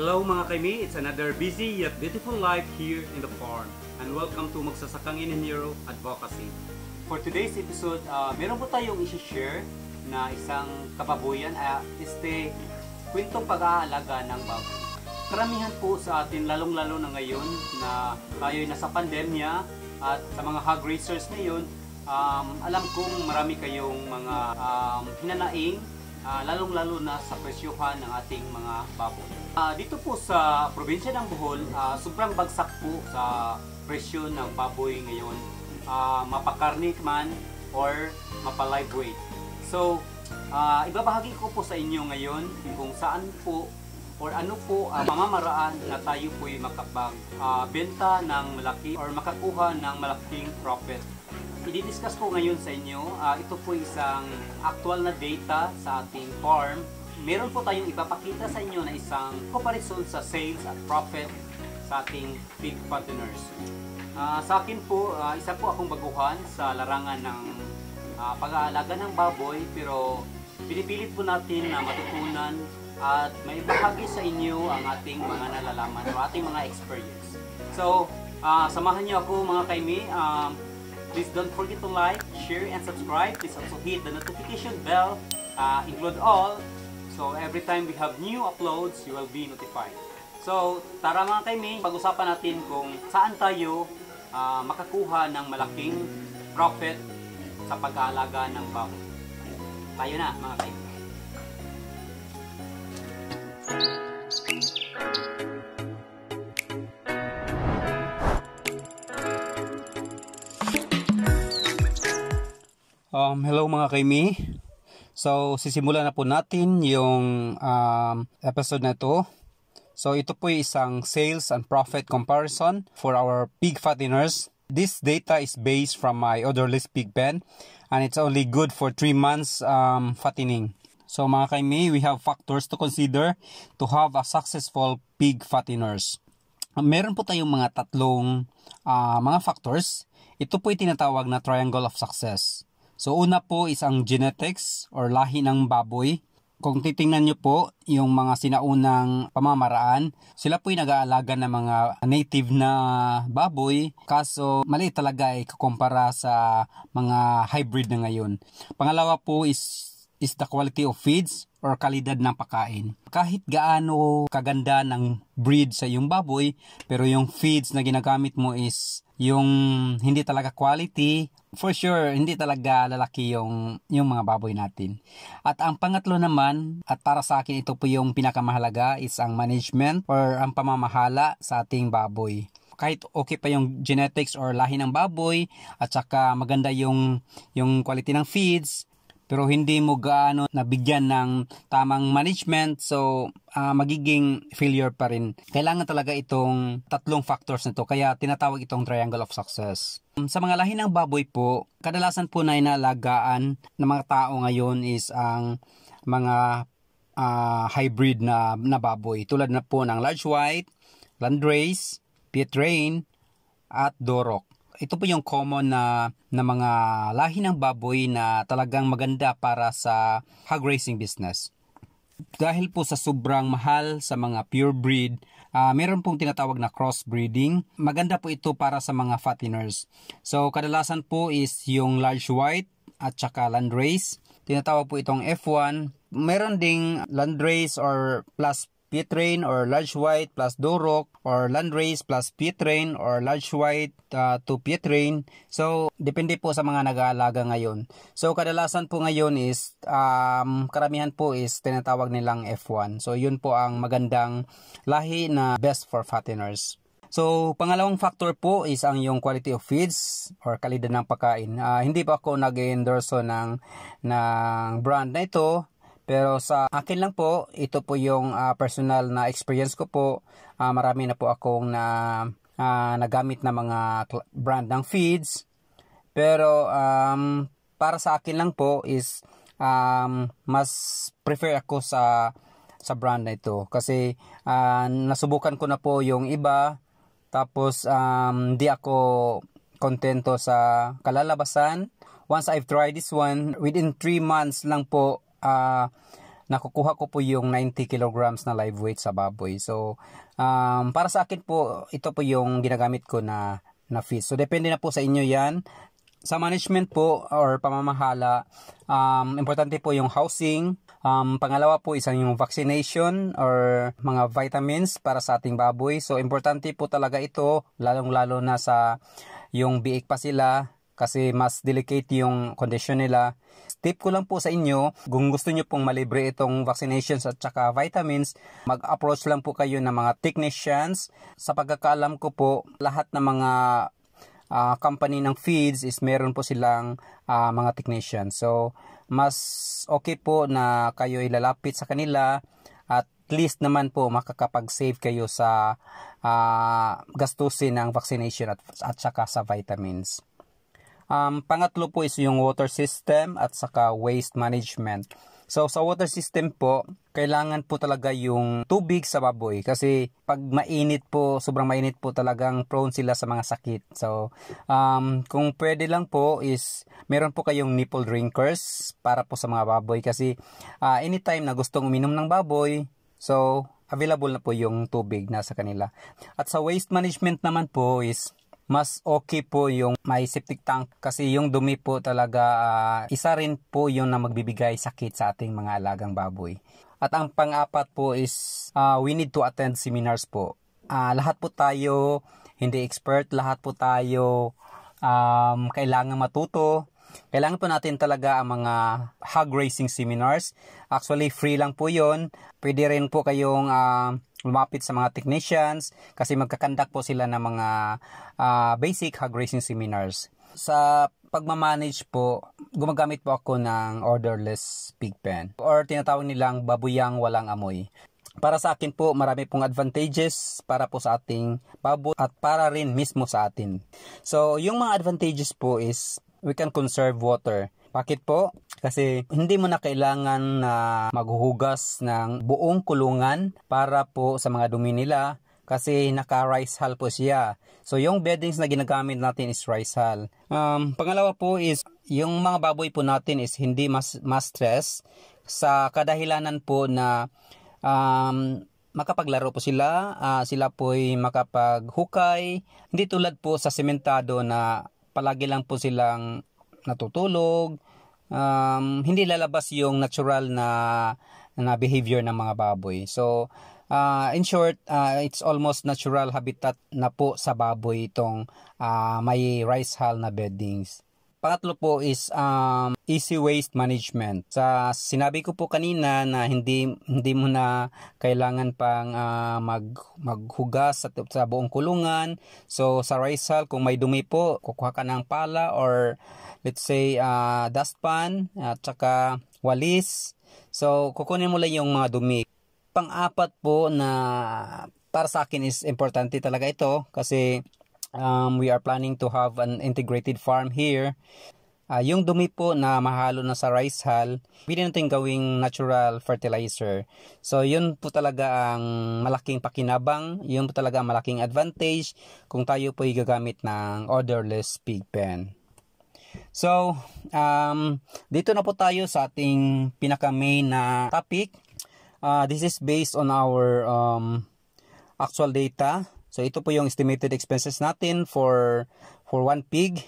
Hello mga kaimi, it's another busy yet beautiful life here in the farm and welcome to Magsasakang Inhero Advocacy. For today's episode, uh, meron po tayong isi-share na isang kababoyan, uh, este kwentong pag-aalaga ng baboy. Karamihan po sa atin, lalong-lalo na ngayon na tayo'y nasa pandemya at sa mga hog racers ngayon, um, alam kong marami kayong mga um, hinanaing, uh, lalong-lalo na sa presyohan ng ating mga baboy. Uh, dito po sa probinsya ng Bohol, uh, sobrang bagsak po sa presyo ng baboy ngayon. Uh, ah, mapakarnik man or mapalive weight. So, uh, ibabahagi ko po sa inyo ngayon kung saan po or ano po ang uh, mamamaraan na tayo po'y makapagbenta uh, ng malaki or makakuha ng malaking profit. I-discuss ko ngayon sa inyo, uh, ito po isang actual na data sa ating farm meron po tayong ipapakita sa inyo na isang comparison sa sales at profit sa ating big partners. Uh, sa akin po, uh, isa po akong baguhan sa larangan ng uh, pag-aalaga ng baboy pero pinipilit po natin na matutunan at may bahagi sa inyo ang ating mga nalalaman o ating mga experience. So, uh, samahan niyo ako mga kaimi. Um, please don't forget to like, share, and subscribe. Please also hit the notification bell, uh, include all, So every time we have new uploads, you will be notified. So tara mga kaiming, pag-usapan natin kung saan tayo uh, makakuha ng malaking profit sa pag-aalaga ng baboy. Tayo na mga kaiming. Um, hello mga kaimi. So, sisimulan na po natin yung um, episode na to. So, ito po isang sales and profit comparison for our pig fatteners. This data is based from my odorless pig pen and it's only good for 3 months um, fattening. So mga kaimi, we have factors to consider to have a successful pig fatteners. Meron po tayong mga tatlong uh, mga factors. Ito po ay tinatawag na triangle of success. So una po is ang genetics or lahi ng baboy. Kung titingnan nyo po yung mga sinaunang pamamaraan, sila po'y nag-aalaga ng mga native na baboy. Kaso mali talaga ay eh kukumpara sa mga hybrid na ngayon. Pangalawa po is is the quality of feeds or kalidad ng pagkain. Kahit gaano kaganda ng breed sa iyong baboy, pero yung feeds na ginagamit mo is yung hindi talaga quality, for sure, hindi talaga lalaki yung, yung mga baboy natin. At ang pangatlo naman, at para sa akin ito po yung pinakamahalaga, is ang management or ang pamamahala sa ating baboy kahit okay pa yung genetics or lahi ng baboy at saka maganda yung yung quality ng feeds pero hindi mo gaano nabigyan ng tamang management so uh, magiging failure pa rin. Kailangan talaga itong tatlong factors na to kaya tinatawag itong triangle of success. Sa mga lahi ng baboy po, kadalasan po na inaalagaan ng mga tao ngayon is ang mga uh, hybrid na, na baboy tulad na po ng large white, landrace, pietrain, at dorok ito po yung common na, na mga lahi ng baboy na talagang maganda para sa hog racing business. Dahil po sa sobrang mahal sa mga pure breed, uh, meron pong tinatawag na crossbreeding. Maganda po ito para sa mga fatteners. So kadalasan po is yung large white at saka race. Tinatawag po itong F1. Meron ding landrace or plus P-train or large white plus Duroc or Landrace plus P-train or large white uh, to P-train. So, depende po sa mga nag-aalaga ngayon. So, kadalasan po ngayon is, um, karamihan po is tinatawag nilang F1. So, yun po ang magandang lahi na best for fatteners. So, pangalawang factor po is ang yung quality of feeds or kalidad ng pagkain. Uh, hindi pa ako nag-endorso ng, ng brand na ito pero sa akin lang po, ito po yung uh, personal na experience ko po. Uh, marami na po akong na uh, nagamit na mga brand ng feeds. Pero um, para sa akin lang po is um, mas prefer ako sa sa brand na ito kasi uh, nasubukan ko na po yung iba tapos um, di ako kontento sa kalalabasan. Once I've tried this one, within 3 months lang po uh, nakukuha ko po yung 90 kilograms na live weight sa baboy. So, um, para sa akin po, ito po yung ginagamit ko na, na feed. So, depende na po sa inyo yan. Sa management po or pamamahala, um, importante po yung housing. Um, pangalawa po isang yung vaccination or mga vitamins para sa ating baboy. So, importante po talaga ito, lalong-lalo na sa yung biik pa sila kasi mas delicate yung condition nila. Tip ko lang po sa inyo, kung gusto nyo pong malibre itong vaccinations at saka vitamins, mag-approach lang po kayo ng mga technicians. Sa pagkakaalam ko po, lahat ng mga uh, company ng feeds is meron po silang uh, mga technicians. So, mas okay po na kayo ilalapit sa kanila at least naman po makakapag-save kayo sa uh, gastusin ng vaccination at, at saka sa vitamins. Um, pangatlo po is yung water system at saka waste management. So sa water system po, kailangan po talaga yung tubig sa baboy kasi pag mainit po, sobrang mainit po talagang prone sila sa mga sakit. So um, kung pwede lang po is meron po kayong nipple drinkers para po sa mga baboy kasi uh, anytime na gustong uminom ng baboy, so available na po yung tubig na sa kanila. At sa waste management naman po is mas okay po yung may septic tank kasi yung dumi po talaga uh, isa rin po yun na magbibigay sakit sa ating mga alagang baboy. At ang pang-apat po is uh, we need to attend seminars po. Uh, lahat po tayo hindi expert, lahat po tayo um, kailangan matuto. Kailangan po natin talaga ang mga hog racing seminars. Actually, free lang po yon. Pwede rin po kayong uh, lumapit sa mga technicians kasi magkakandak po sila ng mga uh, basic hog raising seminars. Sa pagmamanage po, gumagamit po ako ng orderless pig pen or tinatawag nilang babuyang walang amoy. Para sa akin po, marami pong advantages para po sa ating baboy at para rin mismo sa atin. So, yung mga advantages po is we can conserve water bakit po? Kasi hindi mo na kailangan na maghuhugas ng buong kulungan para po sa mga dumi nila kasi naka-rice hull po siya. So yung beddings na ginagamit natin is rice hull. Um, pangalawa po is yung mga baboy po natin is hindi mas, mas stress sa kadahilanan po na um, makapaglaro po sila, uh, sila po'y makapaghukay, hindi tulad po sa sementado na palagi lang po silang natutulog, um, hindi lalabas yung natural na, na behavior ng mga baboy. So, uh, in short, uh, it's almost natural habitat na po sa baboy itong uh, may rice hull na beddings. Pangatlo po is um, easy waste management. Sa sinabi ko po kanina na hindi hindi mo na kailangan pang uh, mag maghugas sa, sa buong kulungan. So sa Rizal kung may dumi po, kukuha ka ng pala or let's say uh, dustpan at saka walis. So kukunin mo lang yung mga dumi. Pang-apat po na para sa akin is importante talaga ito kasi um, we are planning to have an integrated farm here. Uh, yung dumi po na mahalo na sa rice hull, pwede natin gawing natural fertilizer. So yun po talaga ang malaking pakinabang, yun po talaga ang malaking advantage kung tayo po gagamit ng odorless pig pen. So, um, dito na po tayo sa ating pinaka-main na topic. Uh, this is based on our um, actual data So ito po yung estimated expenses natin for for one pig.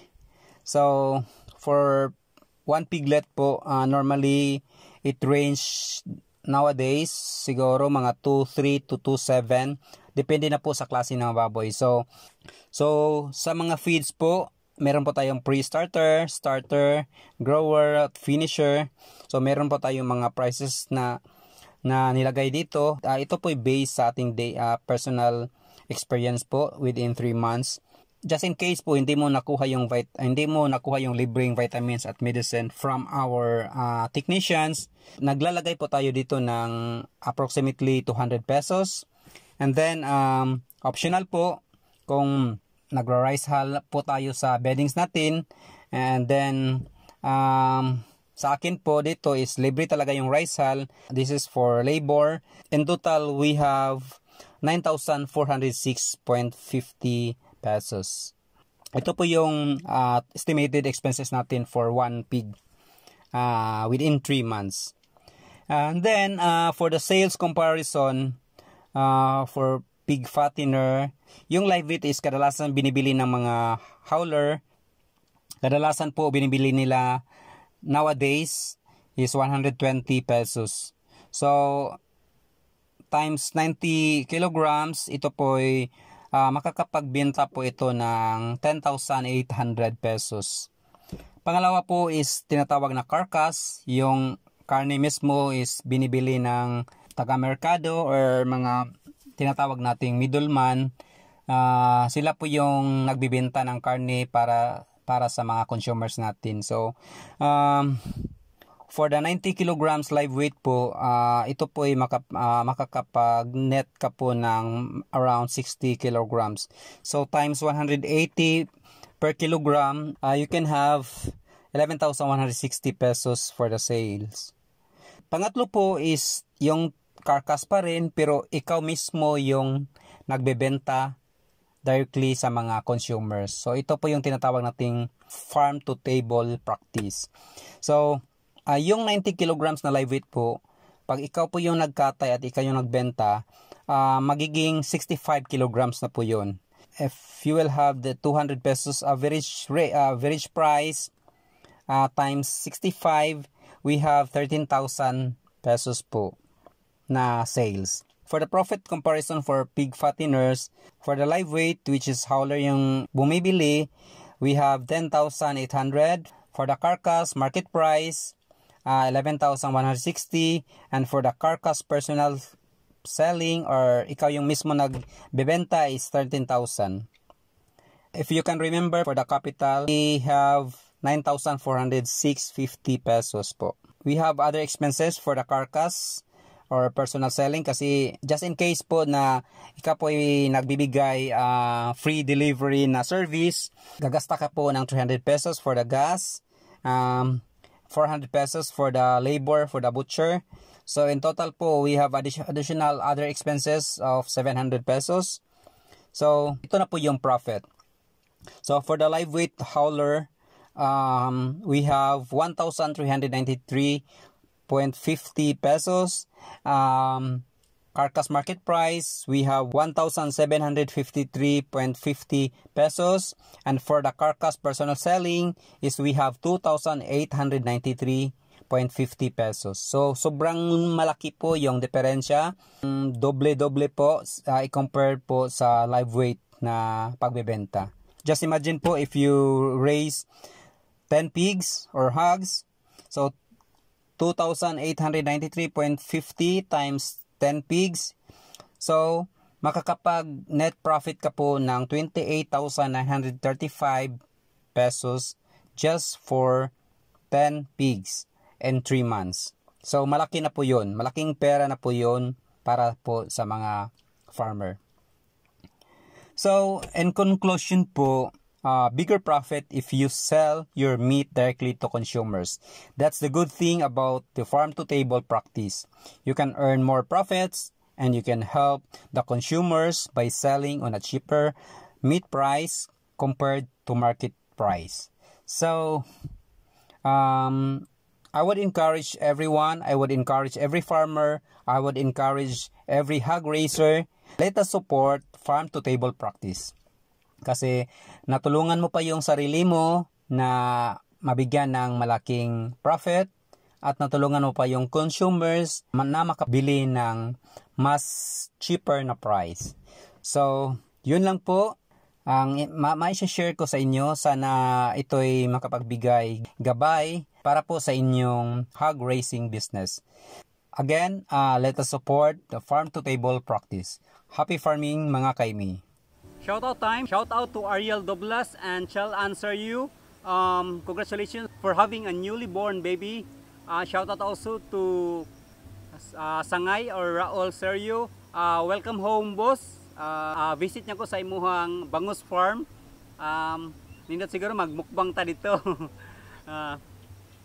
So for one piglet po uh, normally it range nowadays siguro mga 2.3 to 2.7 depende na po sa klase ng baboy. So so sa mga feeds po meron po tayong pre-starter, starter, grower, at finisher. So meron po tayong mga prices na na nilagay dito. Uh, ito po ay based sa ating day, uh, ah, personal experience po within 3 months. Just in case po hindi mo nakuha yung vit ah, hindi mo nakuha yung libreng vitamins at medicine from our uh, technicians, naglalagay po tayo dito ng approximately 200 pesos. And then um, optional po kung nagra-rice hall po tayo sa beddings natin and then um, sa akin po dito is libre talaga yung rice hall This is for labor. In total, we have 9,406.50 pesos. Ito po yung uh, estimated expenses natin for one pig uh, within 3 months. And then, uh, for the sales comparison, uh, for pig fattener, yung live weight is kadalasan binibili ng mga howler. Kadalasan po binibili nila nowadays is 120 pesos. So, times 90 kilograms, ito po ay uh, makakapagbenta po ito ng 10,800 pesos. Pangalawa po is tinatawag na carcass, yung karne mismo is binibili ng taga-merkado or mga tinatawag nating middleman. Uh, sila po yung nagbibenta ng karne para para sa mga consumers natin. So, um, For the 90 kilograms live weight po, uh, ito po ay makap, uh, makakapag net ka po ng around 60 kilograms. So times 180 per kilogram, uh, you can have 11,160 pesos for the sales. Pangatlo po is yung carcass pa rin pero ikaw mismo yung nagbebenta directly sa mga consumers. So ito po yung tinatawag nating farm to table practice. So Uh, yung 90 kilograms na live weight po, pag ikaw po yung nagkatay at ikaw yung nagbenta, uh, magiging 65 kilograms na po yun. If you will have the 200 pesos average, uh, average price uh, times 65, we have 13,000 pesos po na sales. For the profit comparison for pig fatteners, for the live weight which is howler yung bumibili, we have 10,800. For the carcass, market price, uh, 11,160 and for the carcass personal selling or ikaw yung mismo nagbebenta is 13,000. If you can remember for the capital, we have 9,406.50 pesos po. We have other expenses for the carcass or personal selling kasi just in case po na ikaw po ay nagbibigay uh, free delivery na service, gagasta ka po ng 300 pesos for the gas. Um, 400 pesos for the labor for the butcher. So in total po, we have additional other expenses of 700 pesos. So ito na po yung profit. So for the live weight hauler, um, we have 1,393.50 pesos. Um, Carcass market price, we have 1,753.50 pesos. And for the Carcass personal selling is we have 2,893.50 pesos. So, sobrang malaki po yung diferensya. Um, doble-doble po uh, i-compare po sa live weight na pagbebenta. Just imagine po if you raise 10 pigs or hogs. So, 2,893.50 times 10 pigs. So, makakapag net profit ka po ng 28,935 pesos just for 10 pigs in 3 months. So, malaki na po yun. Malaking pera na po yun para po sa mga farmer. So, in conclusion po, uh, bigger profit if you sell your meat directly to consumers. That's the good thing about the farm to table practice. You can earn more profits and you can help the consumers by selling on a cheaper meat price compared to market price. So, um, I would encourage everyone, I would encourage every farmer, I would encourage every hog raiser, let us support farm to table practice. Kasi natulungan mo pa yung sarili mo na mabigyan ng malaking profit at natulungan mo pa yung consumers na makabili ng mas cheaper na price. So, yun lang po ang ma- ma-share ko sa inyo. Sana ito'y makapagbigay gabay para po sa inyong hog racing business. Again, uh, let us support the farm-to-table practice. Happy farming mga kaimi! Shout out time. Shout out to Ariel Doblas and shall answer you. Um, congratulations for having a newly born baby. Uh, shout out also to uh, Sangay or Raul Sergio. Uh, welcome home boss. Uh, uh, visit niya ko sa imuhang Bangus Farm. Um, nindot siguro magmukbang ta dito. uh,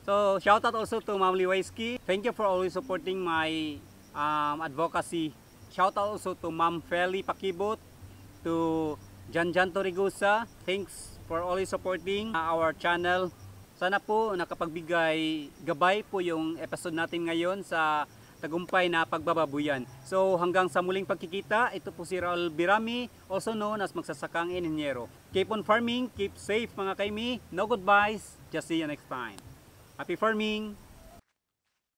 so shout out also to Ma'am Liwaiski. Thank you for always supporting my um, advocacy. Shout out also to Ma'am Feli Pakibot to Jan Jan Thanks for always supporting our channel. Sana po nakapagbigay gabay po yung episode natin ngayon sa tagumpay na pagbababuyan. So hanggang sa muling pagkikita, ito po si Raul Birami, also known as Magsasakang inhenyero. Keep on farming, keep safe mga kaimi, no goodbyes, just see you next time. Happy farming!